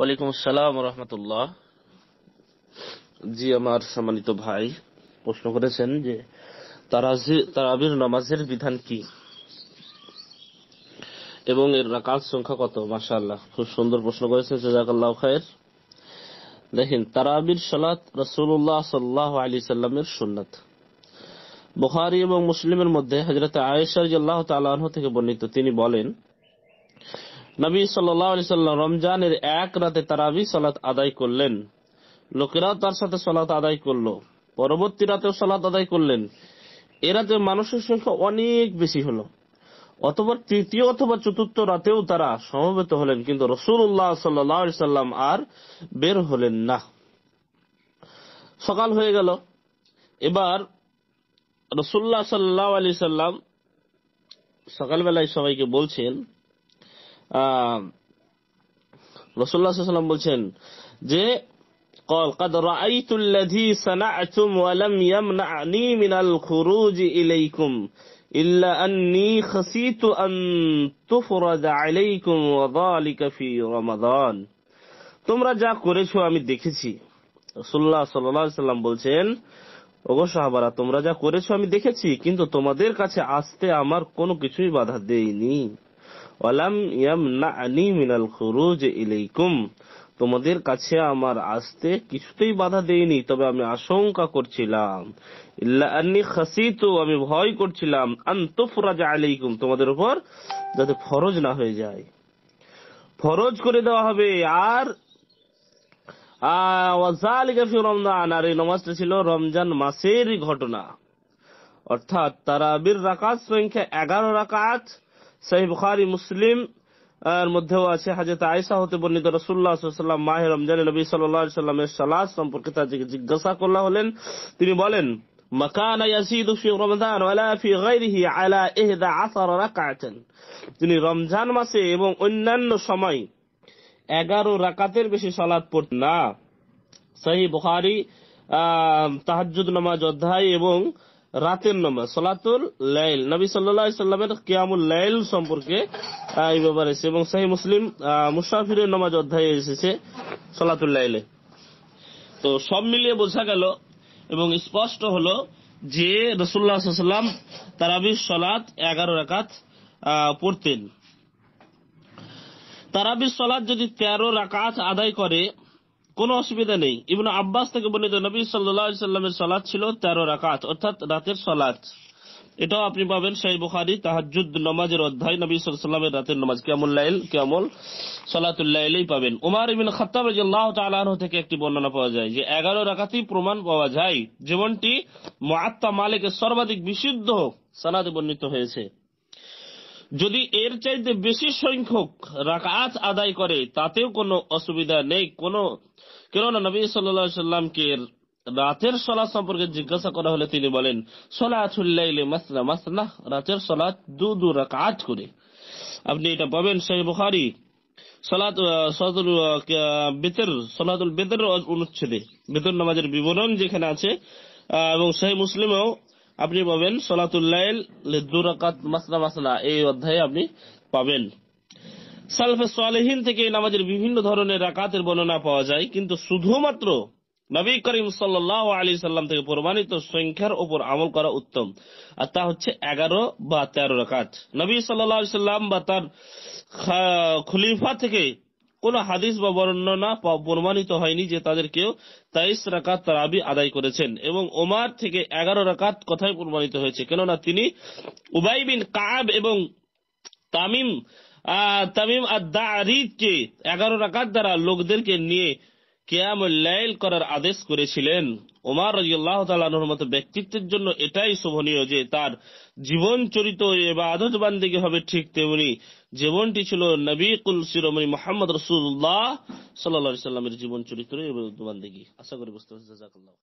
ওয়ালাইকুম আসসালাম রহমতুল্লাহ জি আমার সম্মানিত ভাই প্রশ্ন করেছেন যে তারাবির নামাজের বিধান কি এবং এর রাকাত সংখ্যা কত মাশাআল্লাহ খুব সুন্দর প্রশ্ন করেছেন দেখেন তারাবির সালাত রাসূলুল্লাহ সাল্লাল্লাহু আলাইহি সাল্লামের সুন্নাত বুখারী এবং মুসলিমের মধ্যে হযরত আয়েশা রাদিয়াল্লাহু তাআলা থেকে বর্ণিত তিনি বলেন নবী সাল্লি সাল্লাম রমজানের এক রাতে তারাবি সলাত আদায় করলেন লোকেরাও তার সাথে সলাত আদায় করল পরবর্তী রাতেও সলাত আদায় করলেন এ রাতে মানুষের সংখ্যা অনেক বেশি হলো অথবা তৃতীয় অথবা চতুর্থ রাতেও তারা সমবেত হলেন কিন্তু রসুল উল্লাহ সাল্লাম আর বের হলেন না সকাল হয়ে গেল এবার রসুল্লাহ সাল্লাহ আলি সাল্লাম সকালবেলায় সবাইকে বলছেন বলছেন যে قال قد رأيت الذي صنعتم ولم يمنعني من الخروج إليكم إلا أني خسيت أن عليكم وذلك في رمضان তোমরা যা করেছো আমি দেখেছি রসুল্লাহ সাল্লাম বলছেন ওগো সাহাবারা তোমরা যা করেছো আমি দেখেছি কিন্তু তোমাদের কাছে আসতে আমার কোনো কিছুই বাধা দেয়নি তোমাদের কাছে আমার আসতে কিছুতেই বাধা দেয়নি তবে আমি আশঙ্কা করছিলাম আমি ভয় করছিলাম আলাইকুম তোমাদের উপর যাতে ফরজ না হয়ে যায় ফরজ করে দেওয়া হবে আর রমজান আর এই নমাজটা ছিল রমজান মাসেরই ঘটনা অর্থাৎ তারাবির রাকাত সংখ্যা এগারো রাকাত সাহি বুখারি মুসলিম এর মধ্যেও আছে হাজরত আয়সা হতে বর্ণিত রসুল্লাহ সাল্লাম মাহে রমজান নবী সাল্লাহ সাল্লামের সালাদ সম্পর্কে তাকে জিজ্ঞাসা করলা হলেন তিনি বলেন মাকানা ইয়াসিদু ফি রমজান ওয়ালা ফি গায়রিহি আলা 11 রাকাতান তিনি রমজান মাসে এবং অন্যান্য সময় এগারো রাকাতের বেশি সালাদ পড়ত না সাহি বুখারি তাহাজুদ নামাজ অধ্যায় এবং রাতের নামাজ সলাতুল লাইল নবী সাল্লাহ সাল্লামের কিয়ামুল লাইল সম্পর্কে এই ব্যাপার এসেছে এবং সাহি মুসলিম মুসাফিরের নামাজ অধ্যায়ে এসেছে সলাতুল লাইলে তো সব মিলিয়ে বোঝা গেল এবং স্পষ্ট হলো যে রসুল্লাহ সাল্লাম তারাবির সলাত এগারো রাকাত পড়তেন তারাবির সলাত যদি তেরো রাকাত আদায় করে কোনো অসুবিধা নেই ইবন আব্বাস থেকে বর্ণিত নবী সাল্লামের সলাদ ছিল তেরো রাকাত অর্থাৎ রাতের সলাদ এটাও আপনি পাবেন শাহী বুখারি তাহাজুদ নমাজের অধ্যায় নবী সাল্লামের রাতের নমাজ কেমন লাইল কেমন সলাতুল্লাইলেই পাবেন উমার ইবিন খাত্তাব রাজিয়াল্লাহ তাআলা থেকে একটি বর্ণনা পাওয়া যায় যে এগারো রাকাতই প্রমাণ পাওয়া যায় যেমনটি মুআত্তা মালিকের সর্বাধিক বিশুদ্ধ সানাদে বর্ণিত হয়েছে যদি এর চাইতে বেশি সংখ্যক রাকাত আদায় করে তাতেও কোনো অসুবিধা নেই কোনো কেননা নবী সাল্লা সাল্লামকে রাতের সলাদ সম্পর্কে জিজ্ঞাসা করা হলে তিনি বলেন সোলাহুল্লাইলে মাসনা মাসনা রাতের সলাদ দু দু রাকাত করে আপনি এটা পাবেন সেই বুখারি সলাদ সলাদুল বেতের সলাদুল বেতের অনুচ্ছেদে বেতন নামাজের বিবরণ যেখানে আছে এবং সেই মুসলিমেও আপনি পাবেন সলাতুল্লাহ দুরাকাত এই অধ্যায়ে আপনি পাবেন সালফে সালেহীন থেকে নামাজের বিভিন্ন ধরনের রাকাতের বর্ণনা পাওয়া যায় কিন্তু শুধুমাত্র নবী করিম সাল্লাহ আলী সাল্লাম থেকে প্রমাণিত সংখ্যার ওপর আমল করা উত্তম আর তা হচ্ছে এগারো বা তেরো রাকাত নবী সাল্লাহ সাল্লাম বা তার খলিফা থেকে কোন হাদিস বা বর্ণনা প্রমাণিত হয়নি যে তাদের কেউ তেইশ রাকাত তারাবি আদায় করেছেন এবং ওমার থেকে এগারো রাকাত কথাই প্রমাণিত হয়েছে কেননা তিনি উবাই বিন কাব এবং তামিম তামিম আদারিদকে এগারো রাকাত দ্বারা লোকদেরকে নিয়ে কিয়ামুল্লাইল করার আদেশ করেছিলেন ওমার রাজিউল্লাহ তালাহর মতো ব্যক্তিত্বের জন্য এটাই শোভনীয় যে তার জীবন চরিত এবার আদত বান্দিকে হবে ঠিক তেমনি জীবনটি ছিল নবী কুল শিরোমণি মোহাম্মদ রসুল্লাহ সাল্লা সাল্লামের জীবন চরিত্র এবং বান্দিগি আশা করি বুঝতে পারছি